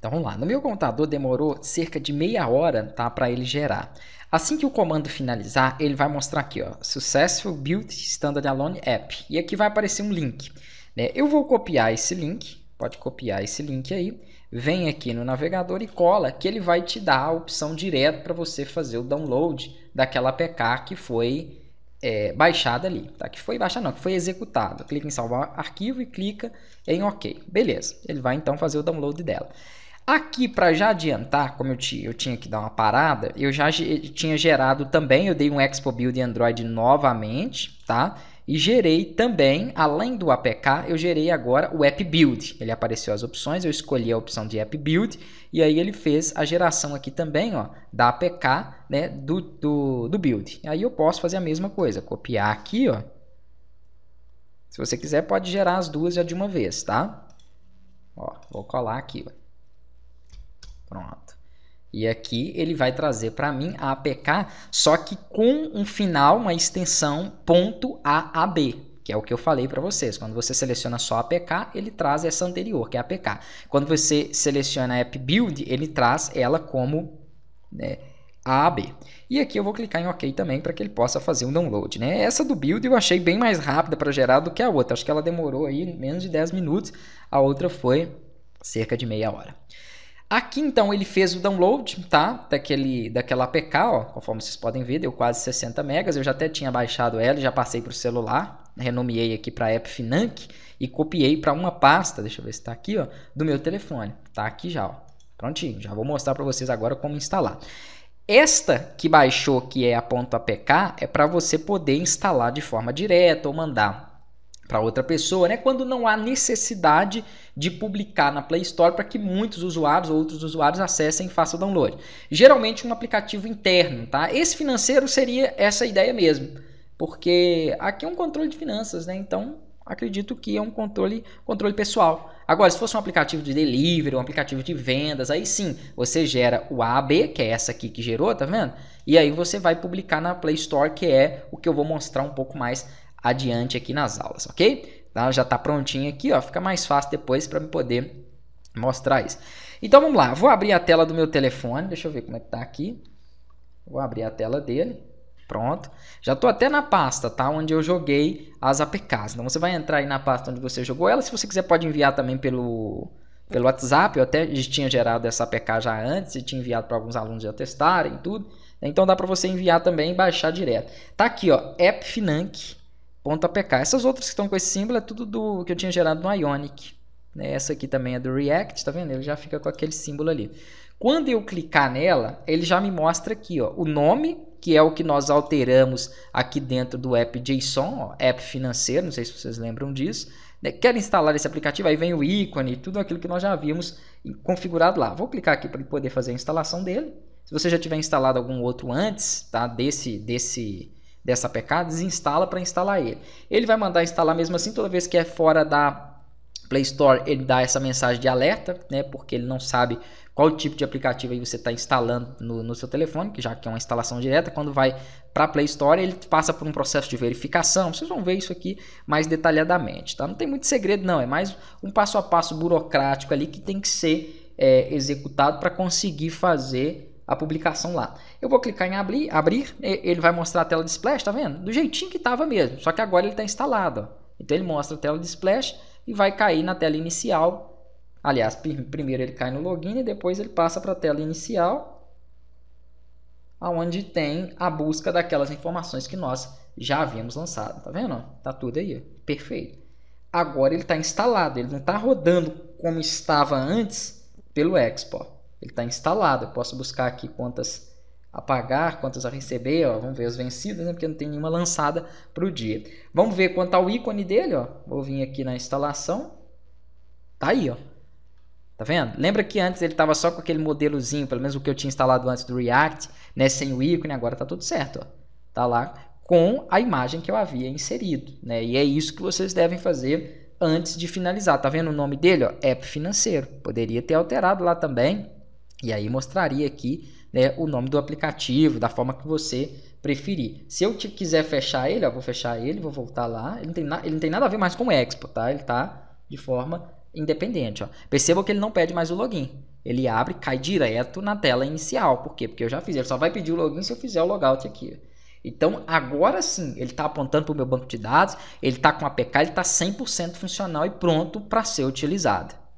Então vamos lá. No meu computador demorou cerca de meia hora tá, para ele gerar. Assim que o comando finalizar, ele vai mostrar aqui, ó, Successful Build alone App. E aqui vai aparecer um link. Né? Eu vou copiar esse link, pode copiar esse link aí, vem aqui no navegador e cola, que ele vai te dar a opção direto para você fazer o download daquela APK que foi é, baixada ali, tá? que foi baixada não, que foi executada. Clica em salvar arquivo e clica em OK. Beleza, ele vai então fazer o download dela. Aqui, para já adiantar, como eu, eu, tinha que dar uma parada, eu já tinha gerado também, eu dei um Expo Build Android novamente, tá? E gerei também, além do APK, eu gerei agora o App Build. Ele apareceu as opções, eu escolhi a opção de App Build e aí ele fez a geração aqui também, ó, da APK, né, do, do, do Build. Aí eu posso fazer a mesma coisa, copiar aqui, ó. Se você quiser, pode gerar as duas já de uma vez, tá? Ó, vou colar aqui, ó. Pronto. E aqui ele vai trazer para mim a APK, só que com um final, uma extensão .aab, que é o que eu falei para vocês. Quando você seleciona só a APK, ele traz essa anterior, que é a APK. Quando você seleciona a App Build, ele traz ela como né, AAB. E aqui eu vou clicar em OK também para que ele possa fazer o download. Né? Essa do Build eu achei bem mais rápida para gerar do que a outra. Acho que ela demorou aí menos de 10 minutos. A outra foi cerca de meia hora. Aqui então ele fez o download, tá? Daquele, daquela APK, ó, conforme vocês podem ver, deu quase 60 megas. Eu já até tinha baixado ela, já passei para o celular, renomeei aqui para App Financ e copiei para uma pasta, deixa eu ver se está aqui, ó, do meu telefone. Tá aqui já, ó. Prontinho, já vou mostrar para vocês agora como instalar. Esta que baixou, que é a ponto .apk, é para você poder instalar de forma direta ou mandar para outra pessoa, né? Quando não há necessidade de publicar na Play Store para que muitos usuários ou outros usuários acessem e façam download. Geralmente um aplicativo interno, tá? Esse financeiro seria essa ideia mesmo, porque aqui é um controle de finanças, né? Então acredito que é um controle, controle pessoal. Agora, se fosse um aplicativo de delivery, um aplicativo de vendas, aí sim, você gera o AB, que é essa aqui que gerou, tá vendo? E aí você vai publicar na Play Store, que é o que eu vou mostrar um pouco mais adiante aqui nas aulas, ok? Tá? Já está prontinho aqui, ó. Fica mais fácil depois para me poder mostrar isso. Então vamos lá, vou abrir a tela do meu telefone. Deixa eu ver como é que está aqui. Vou abrir a tela dele. Pronto. Já estou até na pasta, tá? Onde eu joguei as APKs. Então você vai entrar aí na pasta onde você jogou ela. Se você quiser, pode enviar também pelo, pelo WhatsApp. Eu até tinha gerado essa APK já antes e tinha enviado para alguns alunos já testarem e tudo. Então dá para você enviar também e baixar direto. Tá aqui, ó, App Financ. .apk. Essas outras que estão com esse símbolo é tudo do que eu tinha gerado no Ionic. Né? Essa aqui também é do React, tá vendo? Ele já fica com aquele símbolo ali. Quando eu clicar nela, ele já me mostra aqui ó, o nome, que é o que nós alteramos aqui dentro do app JSON, ó, app financeiro, não sei se vocês lembram disso. Né? Quer instalar esse aplicativo, aí vem o ícone, tudo aquilo que nós já havíamos configurado lá. Vou clicar aqui para poder fazer a instalação dele. Se você já tiver instalado algum outro antes tá? desse, desse dessa APK, desinstala para instalar ele. Ele vai mandar instalar mesmo assim, toda vez que é fora da Play Store, ele dá essa mensagem de alerta, né? Porque ele não sabe qual tipo de aplicativo aí você está instalando no, no, seu telefone, que já que é uma instalação direta, quando vai para a Play Store, ele passa por um processo de verificação. Vocês vão ver isso aqui mais detalhadamente, tá? Não tem muito segredo não, é mais um passo a passo burocrático ali que tem que ser é, executado para conseguir fazer a publicação lá. Eu vou clicar em abrir, abrir ele vai mostrar a tela de splash, tá vendo? Do jeitinho que estava mesmo, só que agora ele está instalado. Então ele mostra a tela de splash e vai cair na tela inicial. Aliás, primeiro ele cai no login e depois ele passa para a tela inicial, aonde tem a busca daquelas informações que nós já havíamos lançado, tá vendo? Tá tudo aí, perfeito. Agora ele está instalado, ele não está rodando como estava antes pelo Expo. Ele está instalado. Eu posso buscar aqui quantas a pagar, quantas a receber. Ó. Vamos ver as vencidas, né? porque não tem nenhuma lançada para o dia. Vamos ver quanto ao ícone dele. Ó. Vou vir aqui na instalação. Tá aí, ó. Tá vendo? Lembra que antes ele estava só com aquele modelozinho, pelo menos o que eu tinha instalado antes do React, né? Sem o ícone, agora tá tudo certo, ó. Tá lá com a imagem que eu havia inserido, né? E é isso que vocês devem fazer antes de finalizar. Tá vendo o nome dele, ó? App financeiro. Poderia ter alterado lá também, e aí mostraria aqui né, o nome do aplicativo, da forma que você preferir. Se eu quiser fechar ele, ó, vou fechar ele, vou voltar lá. Ele não tem, ele não tem nada a ver mais com o Expo, tá? Ele está de forma independente. Ó. Perceba que ele não pede mais o login. Ele abre e cai direto na tela inicial. Por quê? Porque eu já fiz. Ele só vai pedir o login se eu fizer o logout aqui. Então, agora sim, ele está apontando para o meu banco de dados, ele está com a APK, ele está 100% funcional e pronto para ser utilizado.